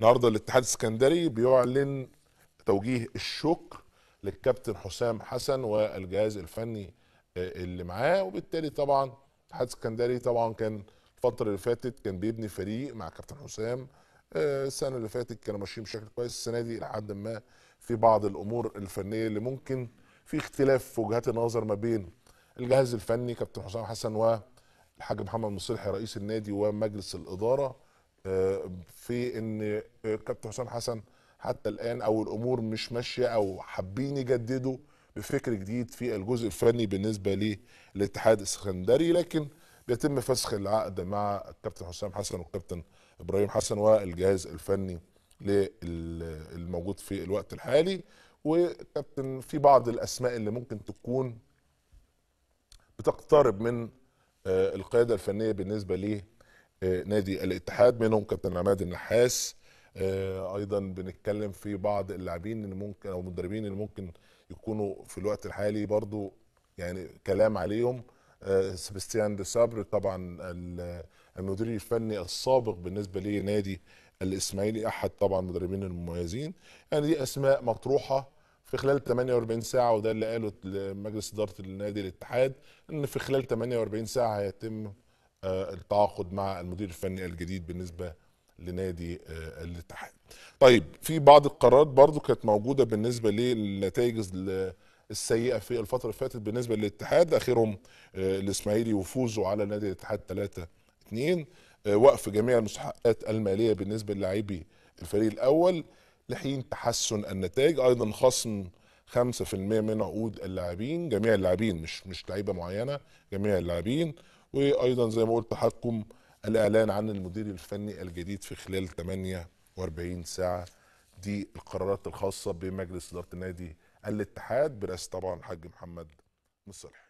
النهارده الاتحاد السكندري بيعلن توجيه الشكر للكابتن حسام حسن والجهاز الفني آه، اللي معاه وبالتالي طبعا الاتحاد السكندري طبعا كان الفتره اللي فاتت كان بيبني فريق مع كابتن حسام آه، السنه اللي فاتت كانوا ماشيين بشكل كويس السنه دي الى حد ما في بعض الامور الفنيه اللي ممكن في اختلاف في وجهات النظر ما بين الجهاز الفني كابتن حسام حسن والحاج محمد مصلحي رئيس النادي ومجلس الاداره في ان آه، كابتن حسام حسن حتى الان او الامور مش ماشيه او حابين يجددوا بفكر جديد في الجزء الفني بالنسبه للاتحاد السكندري لكن بيتم فسخ العقد مع الكابتن حسام حسن والكابتن ابراهيم حسن والجهاز الفني الموجود في الوقت الحالي وكابتن في بعض الاسماء اللي ممكن تكون بتقترب من آه، القياده الفنيه بالنسبه ليه آه، نادي الاتحاد منهم كابتن عماد النحاس آه، ايضا بنتكلم في بعض اللاعبين اللي ممكن او المدربين اللي ممكن يكونوا في الوقت الحالي برضو يعني كلام عليهم آه، سبستيان دي صابر طبعا المدير الفني السابق بالنسبه لنادي الاسماعيلي احد طبعا المدربين المميزين يعني دي اسماء مطروحه في خلال 48 ساعه وده اللي قاله مجلس اداره النادي الاتحاد ان في خلال 48 ساعه هيتم آه، التعاقد مع المدير الفني الجديد بالنسبه لنادي آه، الاتحاد. طيب في بعض القرارات برضو كانت موجوده بالنسبه للنتائج السيئه في الفتره اللي فاتت بالنسبه للاتحاد اخرهم آه، الاسماعيلي وفوزه على نادي الاتحاد 3 2 وقف جميع المستحقات الماليه بالنسبه للاعبي الفريق الاول لحين تحسن النتائج ايضا خصم 5% من عقود اللاعبين جميع اللاعبين مش مش لعيبه معينه جميع اللاعبين وايضا زي ما قلت تحكم الاعلان عن المدير الفني الجديد في خلال 48 ساعه دي القرارات الخاصه بمجلس اداره النادي الاتحاد برئاسه طبعا الحاج محمد مصالح